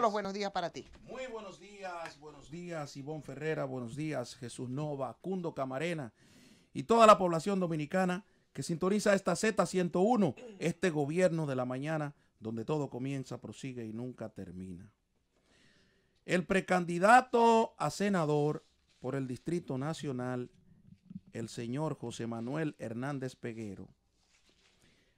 los buenos días para ti. Muy buenos días, buenos días, Ivonne Ferrera, buenos días, Jesús Nova, Cundo Camarena y toda la población dominicana que sintoniza esta Z101, este gobierno de la mañana, donde todo comienza, prosigue y nunca termina. El precandidato a senador por el Distrito Nacional, el señor José Manuel Hernández Peguero,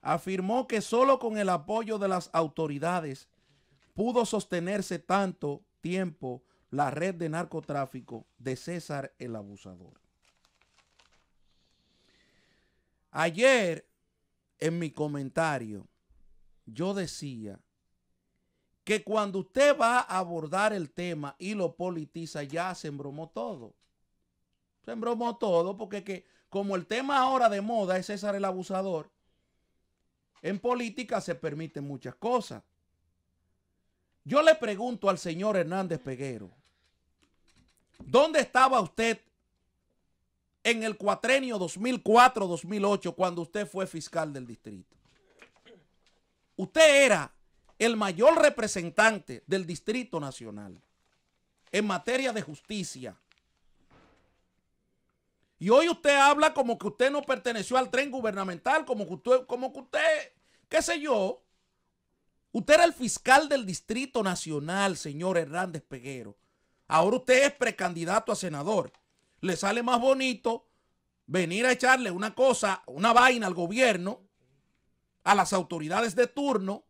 afirmó que solo con el apoyo de las autoridades pudo sostenerse tanto tiempo la red de narcotráfico de César el Abusador. Ayer, en mi comentario, yo decía que cuando usted va a abordar el tema y lo politiza, ya se embromó todo. Se embromó todo porque como el tema ahora de moda es César el Abusador, en política se permiten muchas cosas. Yo le pregunto al señor Hernández Peguero, ¿dónde estaba usted en el cuatrenio 2004-2008 cuando usted fue fiscal del distrito? Usted era el mayor representante del Distrito Nacional en materia de justicia. Y hoy usted habla como que usted no perteneció al tren gubernamental, como que usted, como usted, qué sé yo, Usted era el fiscal del Distrito Nacional, señor Hernández Peguero. Ahora usted es precandidato a senador. Le sale más bonito venir a echarle una cosa, una vaina al gobierno, a las autoridades de turno,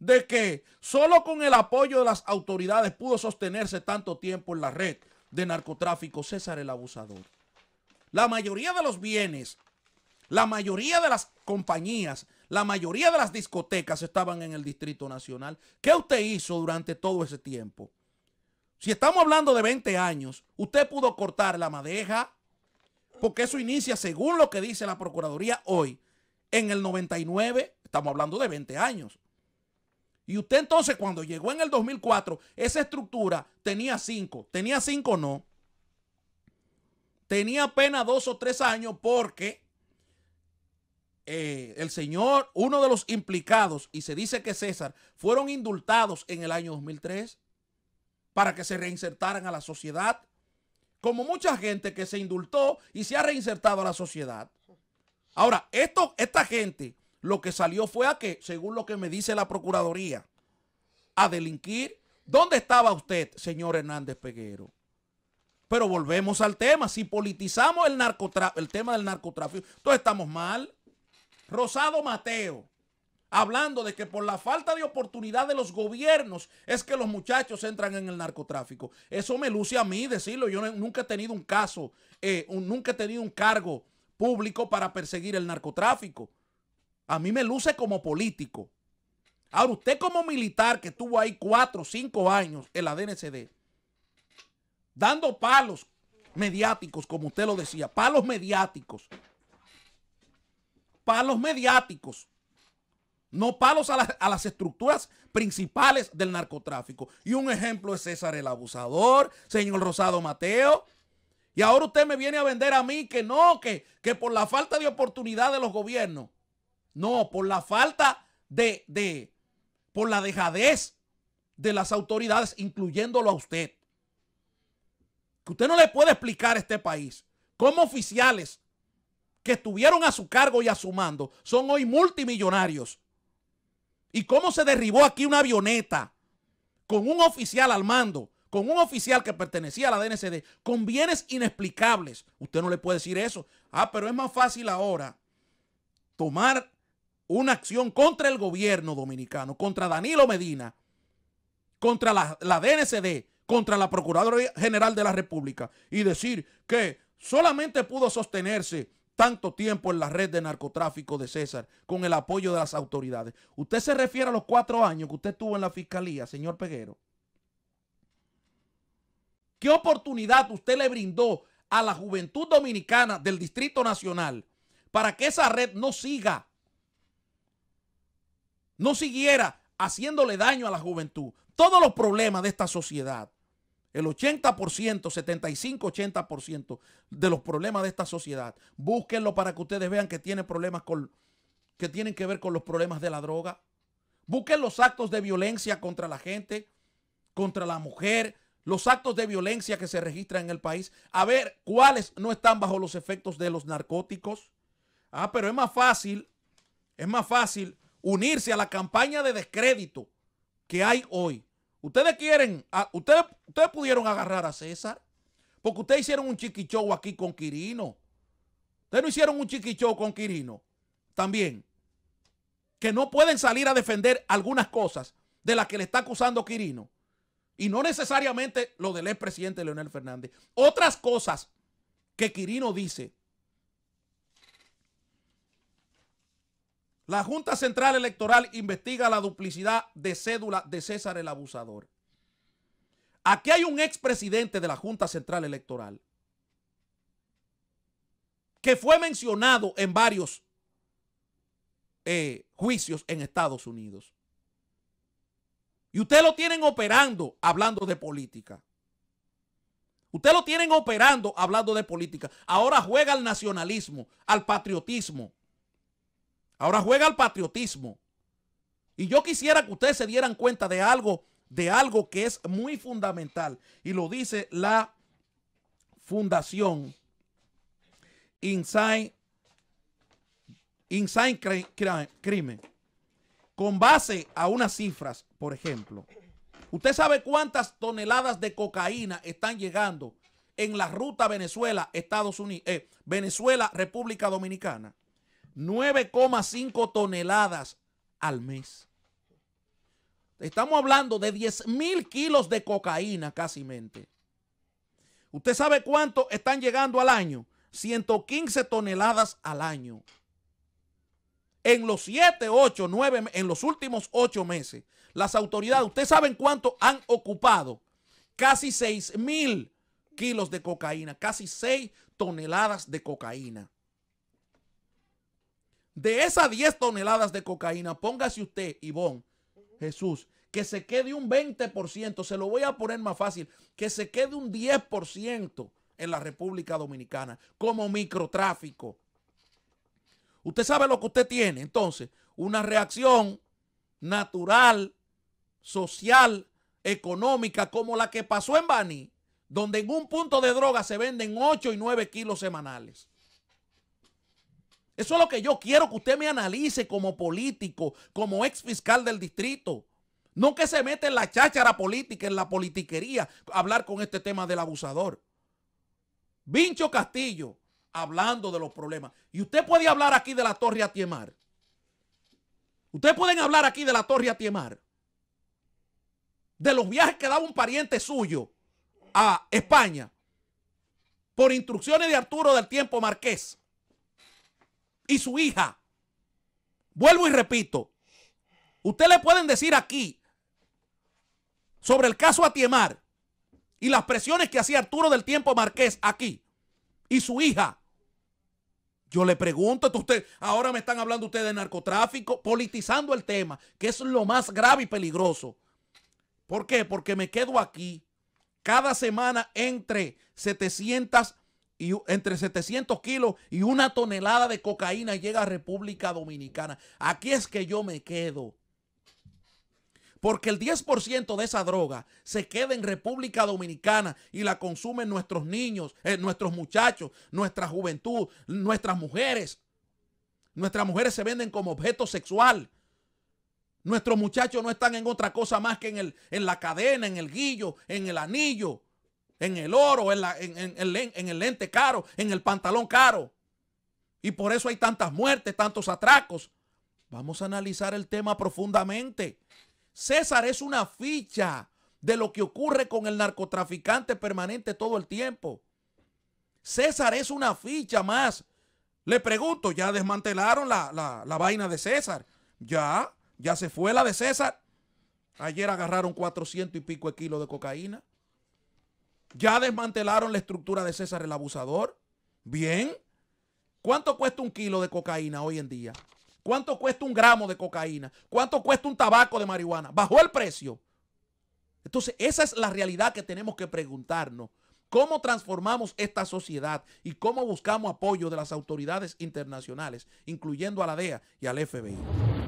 de que solo con el apoyo de las autoridades pudo sostenerse tanto tiempo en la red de narcotráfico César el Abusador. La mayoría de los bienes, la mayoría de las compañías la mayoría de las discotecas estaban en el Distrito Nacional. ¿Qué usted hizo durante todo ese tiempo? Si estamos hablando de 20 años, usted pudo cortar la madeja, porque eso inicia, según lo que dice la Procuraduría hoy, en el 99, estamos hablando de 20 años. Y usted entonces cuando llegó en el 2004, esa estructura tenía 5, tenía 5 no, tenía apenas 2 o 3 años porque eh, el señor, uno de los implicados, y se dice que César, fueron indultados en el año 2003 para que se reinsertaran a la sociedad, como mucha gente que se indultó y se ha reinsertado a la sociedad. Ahora, esto, esta gente lo que salió fue a que, según lo que me dice la Procuraduría, a delinquir. ¿Dónde estaba usted, señor Hernández Peguero? Pero volvemos al tema. Si politizamos el, el tema del narcotráfico, todos estamos mal. Rosado Mateo, hablando de que por la falta de oportunidad de los gobiernos es que los muchachos entran en el narcotráfico. Eso me luce a mí decirlo. Yo nunca he tenido un caso, eh, nunca he tenido un cargo público para perseguir el narcotráfico. A mí me luce como político. Ahora, usted como militar que estuvo ahí cuatro o cinco años en la DNCD, dando palos mediáticos, como usted lo decía, palos mediáticos, palos mediáticos, no palos a, las estructuras principales del narcotráfico. Y un ejemplo es César el Abusador, señor Rosado Mateo. Y ahora usted me viene a vender a mí que no, que, que por la falta de oportunidad de los gobiernos. No, por la falta de, de, por la dejadez de las autoridades, incluyéndolo a usted. Que usted no le puede explicar a este país como oficiales que estuvieron a su cargo y a su mando son hoy multimillonarios. ¿Y cómo se derribó aquí una avioneta con un oficial al mando, con un oficial que pertenecía a la DNCD, con bienes inexplicables? Usted no le puede decir eso. Ah, pero es más fácil ahora tomar una acción contra el gobierno dominicano, contra Danilo Medina, contra la, la DNCD, contra la Procuradora General de la República y decir que solamente pudo sostenerse tanto tiempo en la red de narcotráfico de César con el apoyo de las autoridades. Usted se refiere a los cuatro años que usted tuvo en la fiscalía, señor Peguero. ¿Qué oportunidad usted le brindó a la juventud dominicana del Distrito Nacional para que esa red no siga, no siguiera haciéndole daño a la juventud? Todos los problemas de esta sociedad el 80%, 75-80% de los problemas de esta sociedad. Búsquenlo para que ustedes vean que tiene problemas con, que tienen que ver con los problemas de la droga. Busquen los actos de violencia contra la gente, contra la mujer, los actos de violencia que se registran en el país. A ver cuáles no están bajo los efectos de los narcóticos. Ah, pero es más fácil, es más fácil unirse a la campaña de descrédito que hay hoy Ustedes quieren, ah, ustedes, pudieron agarrar a César, porque ustedes hicieron un chiquichou aquí con Quirino. Ustedes no hicieron un chiquicho con Quirino. También, que no pueden salir a defender algunas cosas de las que le está acusando Quirino. Y no necesariamente lo del expresidente Leonel Fernández. Otras cosas que Quirino dice La Junta Central Electoral investiga la duplicidad de cédula de César el Abusador. Aquí hay un expresidente de la Junta Central Electoral que fue mencionado en varios eh, juicios en Estados Unidos. Y usted lo tienen operando hablando de política. Usted lo tienen operando hablando de política. Ahora juega al nacionalismo, al patriotismo, Ahora juega el patriotismo. Y yo quisiera que ustedes se dieran cuenta de algo, de algo que es muy fundamental. Y lo dice la Fundación Inside, Inside Crime. Con base a unas cifras, por ejemplo. ¿Usted sabe cuántas toneladas de cocaína están llegando en la ruta Venezuela, Estados Unidos, eh, Venezuela, República Dominicana? 9,5 toneladas al mes. Estamos hablando de 10 mil kilos de cocaína casi mente. ¿Usted sabe cuánto están llegando al año? 115 toneladas al año. En los 7, 8, 9, en los últimos 8 meses, las autoridades, ¿usted sabe cuánto han ocupado? Casi 6 mil kilos de cocaína, casi 6 toneladas de cocaína. De esas 10 toneladas de cocaína, póngase usted, Ivonne, Jesús, que se quede un 20%, se lo voy a poner más fácil, que se quede un 10% en la República Dominicana como microtráfico. Usted sabe lo que usted tiene, entonces, una reacción natural, social, económica, como la que pasó en Bani, donde en un punto de droga se venden 8 y 9 kilos semanales. Eso es lo que yo quiero que usted me analice como político, como ex fiscal del distrito. No que se mete en la cháchara política, en la politiquería, hablar con este tema del abusador. Vincho Castillo, hablando de los problemas. Y usted puede hablar aquí de la Torre Atiemar. Ustedes pueden hablar aquí de la Torre Atiemar. De los viajes que daba un pariente suyo a España por instrucciones de Arturo del tiempo Marqués y su hija. Vuelvo y repito. Usted le pueden decir aquí sobre el caso Atiemar y las presiones que hacía Arturo del Tiempo Marqués aquí y su hija. Yo le pregunto, usted, ahora me están hablando ustedes de narcotráfico, politizando el tema, que es lo más grave y peligroso. ¿Por qué? Porque me quedo aquí. Cada semana entre 700 y entre 700 kilos y una tonelada de cocaína llega a República Dominicana. Aquí es que yo me quedo. Porque el 10% de esa droga se queda en República Dominicana y la consumen nuestros niños, eh, nuestros muchachos, nuestra juventud, nuestras mujeres. Nuestras mujeres se venden como objeto sexual. Nuestros muchachos no están en otra cosa más que en, el, en la cadena, en el guillo, en el anillo en el oro, en, la, en, en, el lente caro, en el pantalón caro. Y por eso hay tantas muertes, tantos atracos. Vamos a analizar el tema profundamente. César es una ficha de lo que ocurre con el narcotraficante permanente todo el tiempo. César es una ficha más. Le pregunto, ¿ya desmantelaron la, la, vaina de César? ¿Ya? ¿Ya se fue la de César? Ayer agarraron cuatrocientos y pico de kilos de cocaína. Ya desmantelaron la estructura de César el abusador. Bien. ¿Cuánto cuesta un kilo de cocaína hoy en día? ¿Cuánto cuesta un gramo de cocaína? ¿Cuánto cuesta un tabaco de marihuana? Bajó el precio. Entonces, esa es la realidad que tenemos que preguntarnos. ¿Cómo transformamos esta sociedad y cómo buscamos apoyo de las autoridades internacionales, incluyendo a la DEA y al FBI?